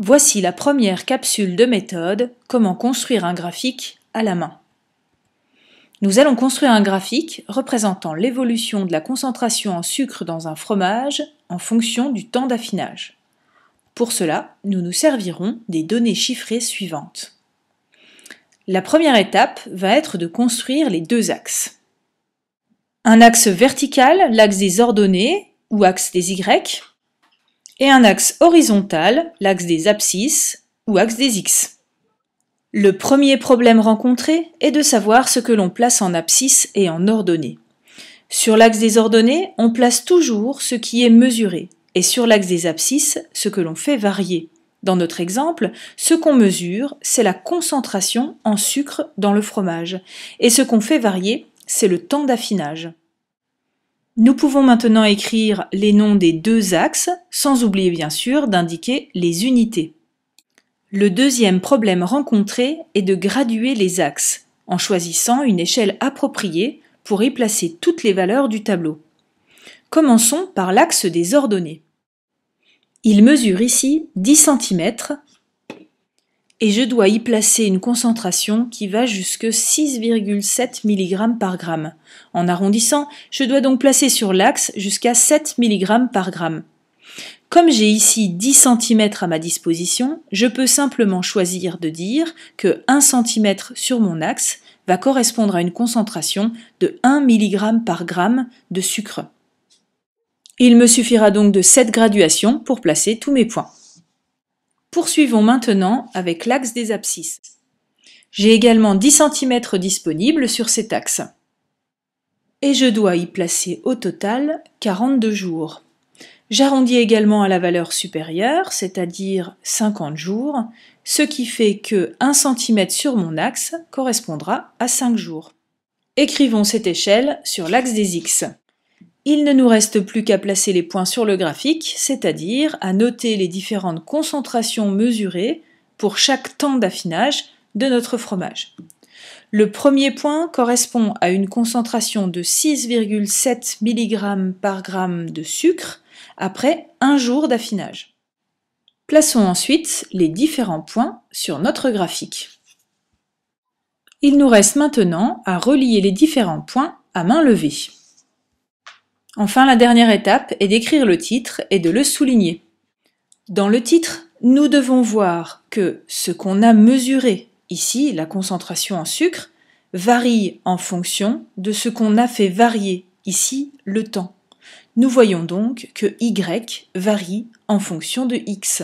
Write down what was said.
Voici la première capsule de méthode Comment construire un graphique à la main. Nous allons construire un graphique représentant l'évolution de la concentration en sucre dans un fromage en fonction du temps d'affinage. Pour cela, nous nous servirons des données chiffrées suivantes. La première étape va être de construire les deux axes. Un axe vertical, l'axe des ordonnées ou axe des Y, et un axe horizontal, l'axe des abscisses ou axe des x. Le premier problème rencontré est de savoir ce que l'on place en abscisse et en ordonnée. Sur l'axe des ordonnées, on place toujours ce qui est mesuré, et sur l'axe des abscisses, ce que l'on fait varier. Dans notre exemple, ce qu'on mesure, c'est la concentration en sucre dans le fromage, et ce qu'on fait varier, c'est le temps d'affinage. Nous pouvons maintenant écrire les noms des deux axes, sans oublier bien sûr d'indiquer les unités. Le deuxième problème rencontré est de graduer les axes, en choisissant une échelle appropriée pour y placer toutes les valeurs du tableau. Commençons par l'axe des ordonnées. Il mesure ici 10 cm et je dois y placer une concentration qui va jusque 6,7 mg par gramme. En arrondissant, je dois donc placer sur l'axe jusqu'à 7 mg par gramme. Comme j'ai ici 10 cm à ma disposition, je peux simplement choisir de dire que 1 cm sur mon axe va correspondre à une concentration de 1 mg par gramme de sucre. Il me suffira donc de cette graduation pour placer tous mes points. Poursuivons maintenant avec l'axe des abscisses. J'ai également 10 cm disponibles sur cet axe. Et je dois y placer au total 42 jours. J'arrondis également à la valeur supérieure, c'est-à-dire 50 jours, ce qui fait que 1 cm sur mon axe correspondra à 5 jours. Écrivons cette échelle sur l'axe des X. Il ne nous reste plus qu'à placer les points sur le graphique, c'est-à-dire à noter les différentes concentrations mesurées pour chaque temps d'affinage de notre fromage. Le premier point correspond à une concentration de 6,7 mg par gramme de sucre après un jour d'affinage. Plaçons ensuite les différents points sur notre graphique. Il nous reste maintenant à relier les différents points à main levée. Enfin, la dernière étape est d'écrire le titre et de le souligner. Dans le titre, nous devons voir que ce qu'on a mesuré, ici la concentration en sucre, varie en fonction de ce qu'on a fait varier, ici le temps. Nous voyons donc que y varie en fonction de x.